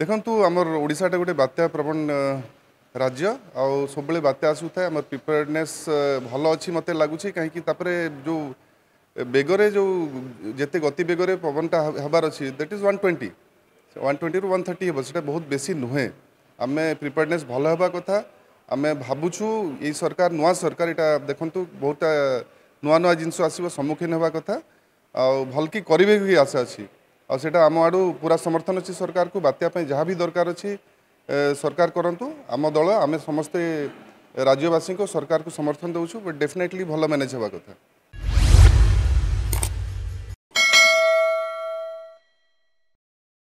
ଦେଖନ୍ତୁ ଆମର ଓଡ଼ିଶାଟା ଗୋଟେ ବାତ୍ୟା ପ୍ରବଣ ରାଜ୍ୟ ଆଉ ସବୁବେଳେ ବାତ୍ୟା ଆସୁଥାଏ ଆମର ପ୍ରିପେୟାର୍ଡନେସ୍ ଭଲ ଅଛି ମୋତେ ଲାଗୁଛି କାହିଁକି ତାପରେ ଯେଉଁ ବେଗରେ ଯେଉଁ ଯେତେ ଗତି ବେଗରେ ପବନଟା ହେବାର ଅଛି that is one twenty one ଟ୍ୱେଣ୍ଟିରୁ ୱାନ୍ ଥାର୍ଟି ହେବ ସେଇଟା ବହୁତ ବେଶୀ ନୁହେଁ ଆମେ ପ୍ରିପେୟାର୍ଡନେସ୍ ଭଲ ହେବା କଥା ଆମେ ଭାବୁଛୁ ଏଇ ସରକାର ନୂଆ ସରକାର ଏଇଟା ଦେଖନ୍ତୁ ବହୁତ ନୂଆ ନୂଆ ଜିନିଷ ଆସିବ ସମ୍ମୁଖୀନ ହେବା କଥା ଆଉ ଭଲକି କରିବେ ବି ଆଶା ଅଛି आउँटा आम आडु पूरा समर्थन अझ सरकारको बात्यापे जहाँबि दरकार अझ सरकार गरौँ आम दल आमे समस्तै राज्यवासीको सरकारको समर्थन देउछु बट डेफिनेटली भल म्यानेज हेर्नु कथा